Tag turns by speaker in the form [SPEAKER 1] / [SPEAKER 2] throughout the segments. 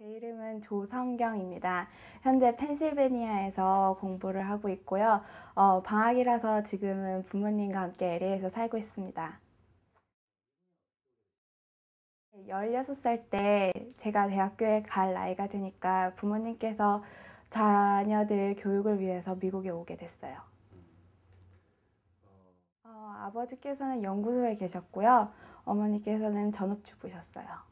[SPEAKER 1] 제 이름은 조성경입니다. 현재 펜실베니아에서 공부를 하고 있고요. 어, 방학이라서 지금은 부모님과 함께 LA에서 살고 있습니다. 16살 때 제가 대학교에 갈 나이가 되니까 부모님께서 자녀들 교육을 위해서 미국에 오게 됐어요. 어, 아버지께서는 연구소에 계셨고요. 어머니께서는 전업주부셨어요.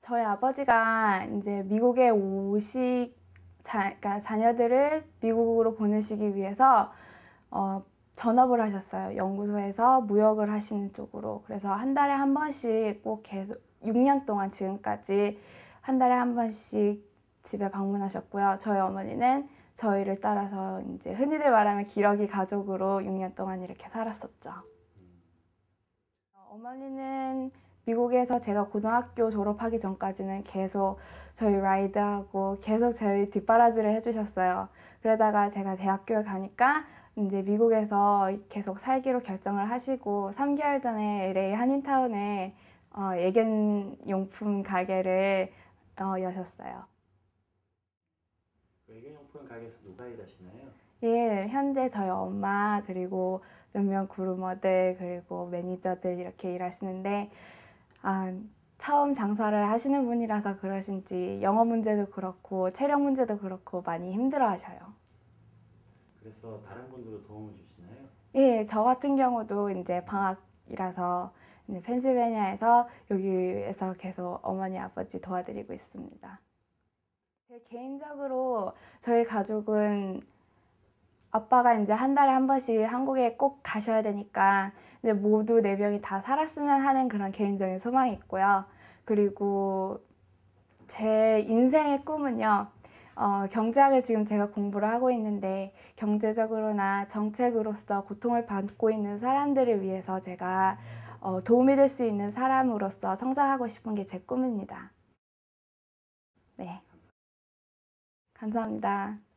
[SPEAKER 1] 저희 아버지가 이제 미국에 오시 자, 그러니까 자녀들을 미국으로 보내시기 위해서 어, 전업을 하셨어요. 연구소에서 무역을 하시는 쪽으로. 그래서 한 달에 한 번씩 꼭 계속 6년 동안 지금까지 한 달에 한 번씩 집에 방문하셨고요. 저희 어머니는 저희를 따라서 이제 흔히들 말하면 기러기 가족으로 6년 동안 이렇게 살았었죠. 음. 어머니는 미국에서 제가 고등학교 졸업하기 전까지는 계속 저희 라이드하고 계속 저희 뒷바라지를 해주셨어요. 그러다가 제가 대학교에 가니까 이제 미국에서 계속 살기로 결정을 하시고 3개월 전에 LA 한인타운에 어, 애견 용품 가게를 어, 여셨어요. 그견 용품 가게에서 누가 일하시나요? 예, 현재 저희 엄마 그리고 몇몇 그루머들 그리고 매니저들 이렇게 일하시는데 아, 처음 장사를 하시는 분이라서 그러신지 영어 문제도 그렇고 체력 문제도 그렇고 많이 힘들어하셔요. 그래서 다른 분들도 도움을 주시나요? 예, 저 같은 경우도 이제 방학이라서 이제 펜실베니아에서 여기에서 계속 어머니 아버지 도와드리고 있습니다. 개인적으로 저희 가족은 아빠가 이제 한 달에 한 번씩 한국에 꼭 가셔야 되니까 이제 모두 네 명이 다 살았으면 하는 그런 개인적인 소망이 있고요. 그리고 제 인생의 꿈은요. 어, 경제학을 지금 제가 공부를 하고 있는데 경제적으로나 정책으로서 고통을 받고 있는 사람들을 위해서 제가 어, 도움이 될 수 있는 사람으로서 성장하고 싶은 게 제 꿈입니다. 네. 감사합니다.